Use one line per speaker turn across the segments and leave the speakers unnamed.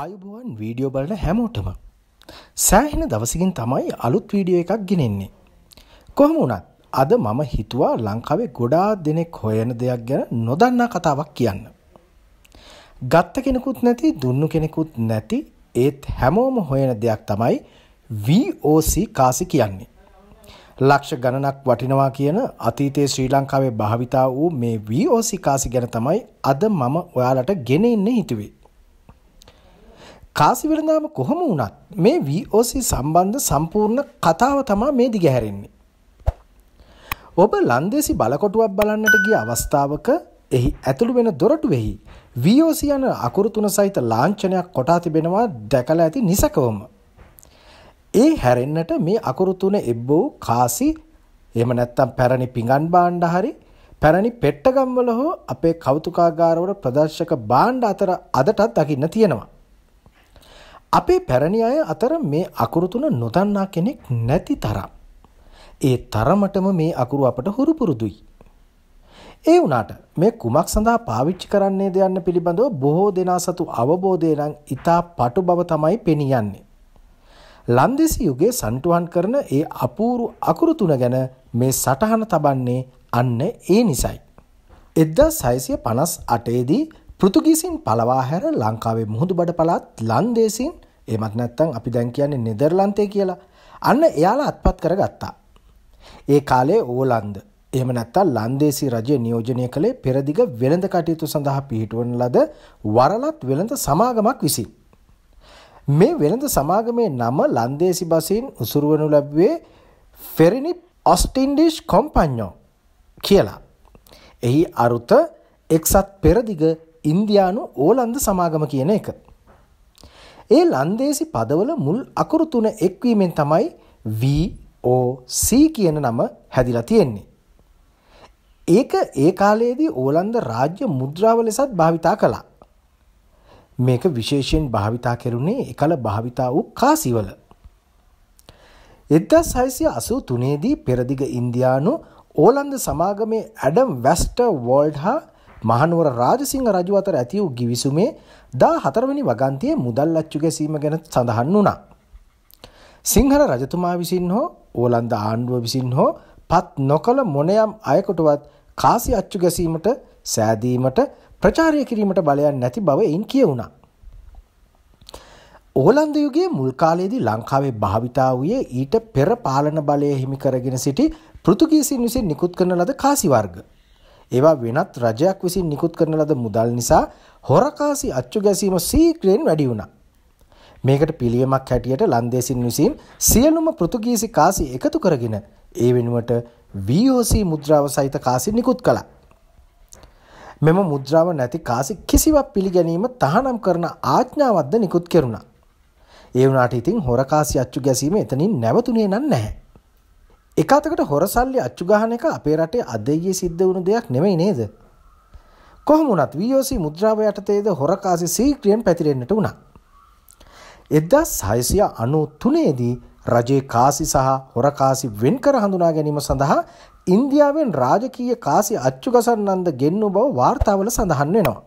ආයුබුවන් video බලන හැමෝටම සෑහෙන දවසකින් තමයි අලුත් වීඩියෝ එකක් ගෙනෙන්නේ කොහම වුණත් අද මම හිතුවා ලංකාවේ ගොඩා දෙනෙක් හොයන දෙයක් ගැන නොදන්නා කතාවක් කියන්න ගත්ත කෙනෙකුත් නැති දුන්නු කෙනෙකුත් නැති ඒත් හැමෝම හොයන දෙයක් තමයි VOC කාසි කියන්නේ ලක්ෂ ගණනක් වටිනවා කියන අතීතයේ ශ්‍රී ලංකාවේ භාවිතා වූ මේ VOC කාසි ගැන තමයි අද මම ඔයාලට ගෙනෙන්න හිතුවේ කාසි වෙළඳාම කොහොම වුණත් මේ VOC සම්බන්ධ සම්පූර්ණ කතාව තමා මේ දිගහැරෙන්නේ. ඔබ ලන්දේසි බලකොටුවක් බලන්නට ගිය අවස්ථාවක එහි ඇතුළු වෙන දොරටු වෙහි VOC යන අකුරු තුන සහිත ලාංඡනයක් කොටා තිබෙනවා දැකලා ඇති නිසකවම. ඒ හැරෙන්නට මේ අකුරු තුන එබ්බෝ කාසි එහෙම නැත්නම් පැරණි පිඟන් භාණ්ඩ හරි පැරණි පෙට්ටගම්වල හෝ අපේ කෞතුකාගාරවල ප්‍රදර්ශක භාණ්ඩ අතර අදටත් දකින්න තියෙනවා. අපේ පැරණි අය අතර මේ අකුරු තුන නොදන්නා කෙනෙක් නැති තරම්. ඒ තරමටම මේ අකුරු අපට හුරු පුරුදුයි. ඒ වුණාට මේ කුමක් සඳහා පාවිච්චි කරන්නේ දෙයන්න පිළිබඳව බොහෝ දෙනා සතු අවබෝධය නම් ඉතා පටු බව තමයි පෙනියන්නේ. ලන්දෙසි යුගේ සන්ටුවන් කරන ඒ අපූරු අකුරු තුන ගැන මේ සටහන තබන්නේ අන්න ඒ නිසයි. එද්දා සයිසිය පනස් අටේදී පෘතුගිසින් පලවාහැර ලංකාවේ මුහුදු බඩ පළත් ලන්දේසින් එමත් නැත්තං අපි දැන් කියන්නේ නෙදර්ලන්තය කියලා අන්න එයාලා අත්පත් කර ගත්තා. ඒ කාලේ ඕලන්ද එම නැත්තල් ලන්දේසි රජය නියෝජනය කළේ පෙරදිග වෙළඳ කටයුතු සඳහා පිහිටුවන ලද වරලත් වෙළඳ සමාගමක් විසින්. මේ වෙළඳ සමාගමේ නම ලන්දේසි බසින් උසුරුවනු ලැබ්වේ ෆෙරිනි ඔස්ටින්ඩිෂ් කොම්පඥෝ කියලා. එහි අරුත එක්සත් පෙරදිග ඉන්දයානු ඕලන්ද සමාගම කියන එක. ඒ ලන්දේසි පදවල මුල් අකුරු තුන එක්වීමෙන් තමයි V O C කියන නම හැදිලා තියෙන්නේ. ඒක ඒ කාලයේදී ඕලන්ද රාජ්‍ය මුද්‍රාව ලෙසත් භාවිතා කළා. මේක විශේෂයෙන් භාවිතා කෙරුණේ එකල භාවිතා වූ කාසිවල. 1683 දී පෙරදිග ඉන්දියානු ඕලන්ද සමාගමේ ඇඩම් වැස්ටර් වෝල්ඩ් හා මහනුවර රාජසිංහ රජු අතර ඇති වූ ගිවිසුමේ දා හතරවැනි වගන්තියේ මුදල් අච්චු ගැසීම ගැන සඳහන් වුණා. සිංහල රජතුමා විසින් හෝ ඕලන්ද ආණ්ඩුව විසින් හෝ පත් නොකළ මොනයම් අයකොටවත් කාසි අච්චු ගැසීමට සෑදීමට ප්‍රචාරය කිරීමට බලයන් නැති බව එයින් කියවුණා. ඕලන්ද යුගයේ මුල් කාලයේදී ලංකාවේ භාවිතා වූයේ ඊට පෙර පාලන බලය හිමි කරගෙන සිටි පෘතුගීසින් විසින් නිකුත් කරන ලද කාසි වර්ග. ඒවා වෙනත් රජයක් විසින් නිකුත් කරන ලද මුදල් නිසා හොරකාසි අච්චු ගැසීම සීක්‍රයෙන් වැඩි වුණා. මේකට පිළියමක් හැටියට ලන්දේසින් විසින් සියලුම පෘතුගීසි කාසි එකතු කරගෙන ඒ වෙනුවට VOC මුද්‍රාව සහිත කාසි නිකුත් කළා. මෙම මුද්‍රාව නැති කාසි කිසිවක් පිළිගැනීම තහනම් කරන ආඥාවක්ද නිකුත් කෙරුණා. ඒ වුණාට ඉතින් හොරකාසි අච්චු ගැසීම එතනින් නැවතුනේ නම් නැහැ. එක අතකට හොර සල්ලි අච්චු ගහන එක අපේ රටේ අද ඊයේ සිද්ධ වුණු දෙයක් නෙමෙයි නේද? කොහොමුණත් VOC මුද්‍රාව යටතේද හොරකාසි සීක්‍රියෙන් පැතිරෙන්නට වුණා. එදදා සයිසිය අනු තුනේදී රජේ කාසි සහ හොරකාසි වෙන්කර හඳුනා ගැනීම සඳහා ඉන්දියාවෙන් රාජකීය කාසි අච්චුගසන්නන්ද ගෙන්නු බව වාර්තාවල සඳහන් වෙනවා.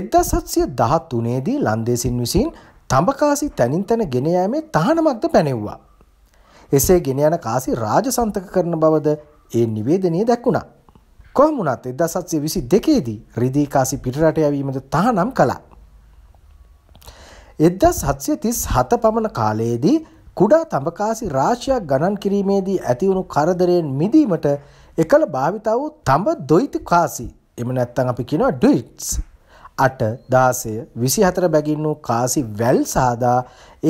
එදදා සත්සිය දහත් තුනේදී ලන්දේසින් විසින් තඹකාසි තැනින් තැන ගෙනයෑමේ තහනමක්ද පැනෙව්වා. එසේ ගෙන යන කාසි රාජසන්තක කරන බවද ඒ නිවේදනය දැක්වුණා. කොහොම වුණත් 1722 දී රිදී කාසි පිටරට යැවීමද තහනම් කළා. 1737 පමණ කාලයේදී කුඩා තඹකාසි රාශියක් ගණන් කිරීමේදී ඇතිවුණු කරදරයෙන් මිදීමට එකල භාවිත වූ තඹ දොයිති කාසි එම නැත්තම් අපි කියනවා ඩුයිට්ස් 8 16 24 බැගින් වූ කාසි වැල් සාදා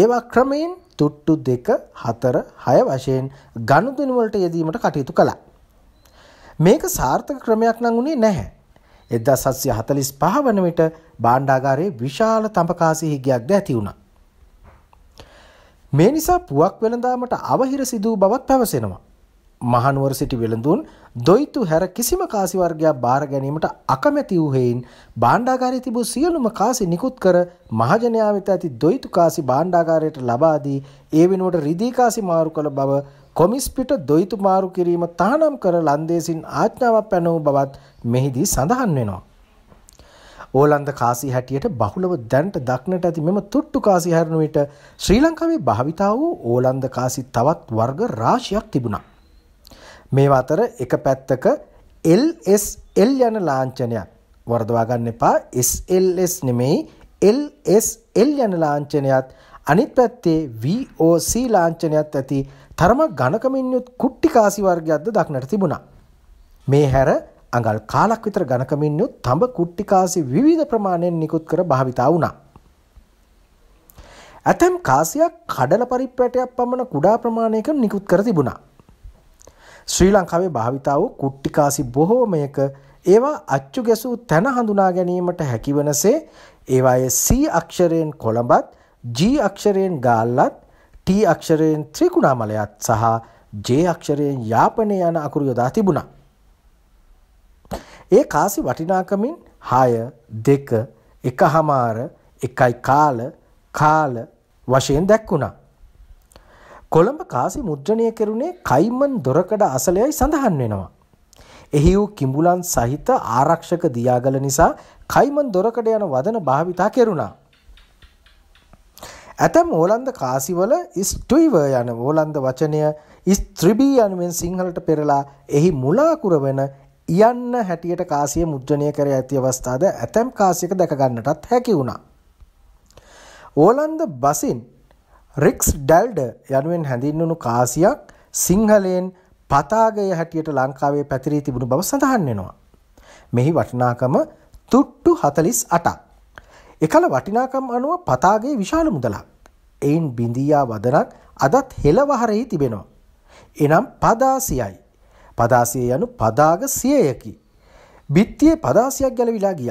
ඒවා ක්‍රමයෙන් තුට්ටු දෙක හතර හය වශයෙන් ගණුදනුවලට යෙදීමට කටයුතු කළා. මේක සාර්ථක ක්‍රමයක් නම් වුණේ නැහැ. එදදා සස්්‍ය හතලිස් පහවන විට බාණ්ඩාගාරයේ විශාල තඹකාසි හිගයක් ද ඇති වුණා. මේ නිසා පුවක් වෙළඳාමට අවහිර සිදූ බවත් පැවසෙනවා. මහනුවර සිටි වෙළඳුන් දොයිතු හැර කිසිම කාසි වර්ගයක් බාර ගැනීමට අකමැති වූ හේයින් භාණ්ඩාගාරයේ තිබූ සියලුම කාසි නිකුත් කර මහජනයා වෙත ඇති දොයිතු කාසි භාණ්ඩාගාරයට ලබා දී ඒ වෙනුවට රිදී කාසි මාරු කළ බව කොමිස්පිට දොයිතු මාරු කිරීම තහනම් කර ලන්දේසින් ආඥාවක් පැනවූ බවත් මෙහිදී සඳහන් වෙනවා. ඕලන්ද කාසි හැටියට බහුලව දැන්ට දක්නට ඇති මෙම තුට්ටු කාසි හැරණුවට ශ්‍රී ලංකාවේ භාවිතා වූ ඕලන්ද කාසි තවත් වර්ග රාශියක් තිබුණා. මේ අතර එක පැත්තක LSL යන ලාංචනයක් වර්දවාගන්න එපා SLS නෙමෙයි LSL යන ලාංචනයත් අනිත් පැත්තේ VOC ලාංචනයත් ඇති තරම ගණකමින් යුත් කුට්ටි කාසි වර්ගයක්ද දක්නට තිබුණා. මේ හැර අඟල් කාලක් විතර ගණකමින් යුත් තඹ කුට්ටි කාසි විවිධ ප්‍රමාණයෙන් නිකුත් කර භාවිතා වුණා. ඇතැම් කාසියක් කඩල පරිප්‍රැටයක් පමණ කුඩා ප්‍රමාණයක නිකුත් කර තිබුණා. ශ්‍රී ලංකාවේ භාවිතාව කුට්ටිකාසි බොහෝමයක ඒවා අච්චු ගැසූ තැන හඳුනා ගැනීමට හැකිවනසේ ඒවාය C අක්ෂරයෙන් කොළඹත් G අක්ෂරයෙන් ගාල්ලත් T අක්ෂරයෙන් ත්‍රිකුණාමලයත් සහ J අක්ෂරයෙන් යාපනය යන අකුරු යොදා තිබුණා. ඒ කාසි වටිනාකමින් හය දෙක එකහමාර එකයි කාල කාල වශයෙන් දැක්වුණා. කොළඹ කාසි මුද්‍රණය කෙරුණේ කයිමන් දොරකඩ අසලයයි සඳහන් වෙනවා. එහි වූ කිඹුලන් සහිත ආරක්ෂක දියාගල නිසා කයිමන් දොරකඩ යන වදන භාවිතා කෙරුණා. ඇතැම් ඕලන්ද කාසිවල ස්ටුයිව යන ඕලන්ද වචනය ස්ත්‍රිබී යනුවෙන් සිංහලට පෙරලා එහි මුලාකුර වෙන යන්න හැටියට කාසිය මුද්‍රණය කර ඇති අවස්ථාද ඇතැම් කාසියක දැකගන්නටත් හැකි වුණා. ඕලන්ද බසින් රෙක්ස් ඩැල්ඩ යනුවෙන් හැඳින්වුණු කාසියක් සිංහලයෙන් පතාගය හැටියට ලංකාවේ පැතිරී තිබුණු බව සඳහන් වෙනවා. මෙහි වටිනාකම තුට්ටු හතලිස් අටක්. එකල වටිනාකම් අනුව පතාගේ විශාල මුදලක්. එයින් බිඳියා වදනක් අදත් හෙළවහරෙහි තිබෙනවා. එනම් පදාසියයි. පදාසිය යනු පදාග සියයකි. බිත්තියේ පදාසියක් ගැලවිලා ගිය.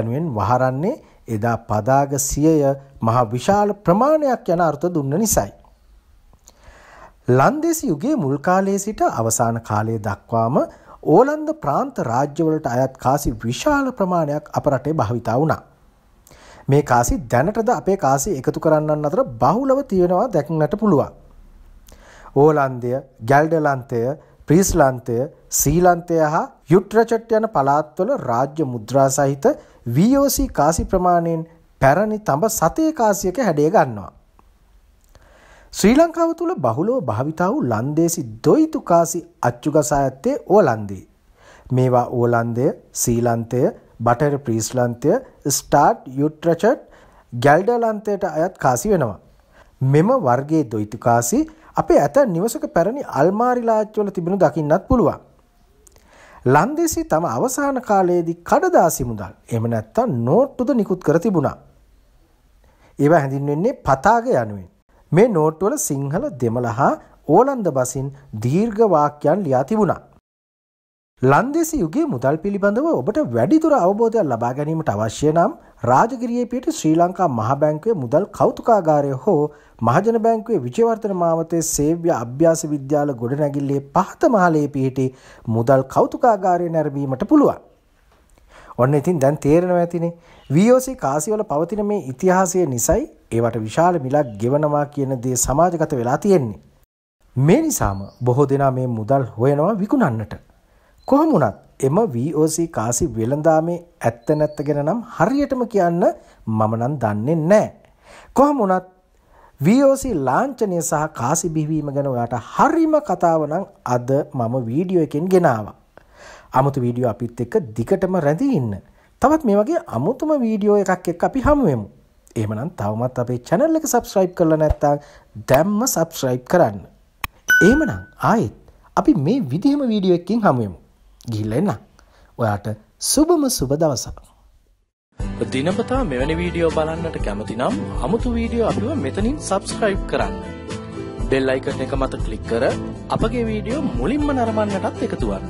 යනුවෙන් වහරන්නේ එදා පදාග සියය මහා විශාල ප්‍රමාණයක් යන අර්ථ දුන්න නිසයි. ලන්දේසි යුගයේ මුල් කාලයේ සිට අවසාන කාලය දක්වාම ඕලන්ද ප්‍රාන්ත රාජ්‍යවලට අයත් කාසි විශාල ප්‍රමාණයක් අප රටේ භාවිතා වුණා. මේ කාසි දැනටද අපේ කාසි එකතු කරන්නන් අතර බහුලව තියෙනවා දැක්නට පුළුවන්. ඕලන්දය, ගැල්ඩලන්තය, ප්‍රීස්ලන්තය, සීලන්තය හා යුට්‍රචට් යන පළාත්වල රාජ්‍ය මුද්‍රා සහිත VOC කාසි ප්‍රමාණයෙන් පැරණි තඹ සතේ කාසියක හැඩය ගන්නවා. ශ්‍රී ලංකාව තුළ බහුලව භාවිතා වූ ලන්දේසි දොයිතු කාසි අච්චුගසා ඇත්තේ ඕලන්දේ. මේවා ඕලන්දය, සීලන්තය, බටර් ප්‍රීස්ලන්තය, ස්ටාර්ට් යුට්‍රචට් ගැල්ඩලන්තයට අයත් කාසි වෙනවා. මෙම වර්ගයේ දොයිතු කාසි අපේ ඇත නිවසක පැරණි අල්මාරිලාච්චවල තිබෙනු දකින්නත් පුළුවන්. ලන්දේසි තම අවසාන කාලයේදී කඩදාසි මුදල් එහෙම නැත්නම් නෝට්ටුද නිකුත් කර තිබුණා. ඒවා හැඳින්වෙන්නේ පතාග යනුවෙන්. මේ නෝට්ටුවල සිංහල දෙමළ හා ඕලන්ද බසින් දීර්ඝ වාක්‍යයන් ලියා තිබුණා. ලන්දේසි යුගේ මුදල් පිළිබඳව ඔබට වැඩිදුර අවබෝධයක් ලබා ගැනීමට අවශ්‍ය නම් රාජගිරියේ පිට ශ්‍රී ලංකා මහබැංකුවේ මුදල් කෞතුකාගාරය හෝ මහජන බැංකුවේ විජයවර්ධන මාවතේ සේව්‍ය අභ්‍යාස විද්‍යාල ගොඩනැගිල්ලේ පහත මහලේ පිහිටි මුදල් කෞතුකාගාරය නැරඹීමට පුළුවන්. ඔන්න ඉතින් දැන් තේරෙනවා ඇතිනේ. VOC කාසිවල පවතින මේ ඉතිහාසය නිසයි ඒවට විශාල මිලක් ගෙවනවා කියන දේ සමාජගත වෙලා තියෙන්නේ. මේ නිසාම බොහෝ දෙනා මේ මුදල් හොයනවා විකුණන්නට. කොහොම වුණත් එම VOC කාසි වෙළඳාමේ ඇත්ත නැත්ත ගැන නම් හරියටම කියන්න මම නම් දන්නේ නැහැ. කොහොම වුණත් VOC ලාංඡනය සහ කාසි බිහිවීම ගැන ඔයාට හරිම කතාව නම් අද මම වීඩියෝ එකෙන් ගෙනාවා. අමුතු වීඩියෝ අපිත් එක්ක දිගටම රැඳී ඉන්න. තවත් මේ වගේ අමුතුම වීඩියෝ එකක් එක්ක අපි හමු වෙමු. එහෙමනම් තවමත් අපේ channel එක subscribe කරලා නැත්නම් දැම්ම subscribe කරන්න. එහෙමනම් ආයෙත් අපි මේ විදිහම වීඩියෝ එකකින් හමු වෙමු. ගිහිල්ල එන්න. ඔයාට සුබම සුබ දවසක්. දිනපතා මෙවැනි වීඩියෝ බලන්නට කැමති නම් අමුතු වීඩියෝ අපිව මෙතනින් සබස්ක්‍රයිබ් කරන්න. බෙල් අයිකට එක මත කලික් කර අපගේ වීඩියෝ මුලින්ම නරමන්නටත් එකතුවන්න.